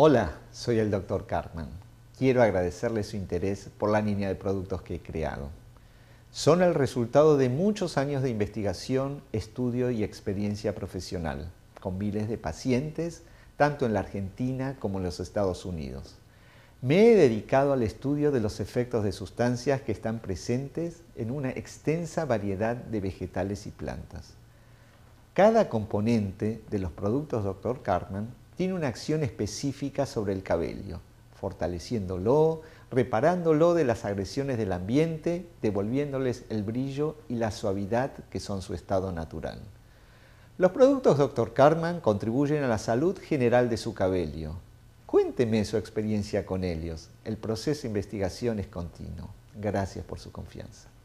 Hola, soy el Dr. Cartman. Quiero agradecerle su interés por la línea de productos que he creado. Son el resultado de muchos años de investigación, estudio y experiencia profesional con miles de pacientes, tanto en la Argentina como en los Estados Unidos. Me he dedicado al estudio de los efectos de sustancias que están presentes en una extensa variedad de vegetales y plantas. Cada componente de los productos Dr. Cartman tiene una acción específica sobre el cabello, fortaleciéndolo, reparándolo de las agresiones del ambiente, devolviéndoles el brillo y la suavidad que son su estado natural. Los productos Dr. Carman contribuyen a la salud general de su cabello. Cuénteme su experiencia con ellos. El proceso de investigación es continuo. Gracias por su confianza.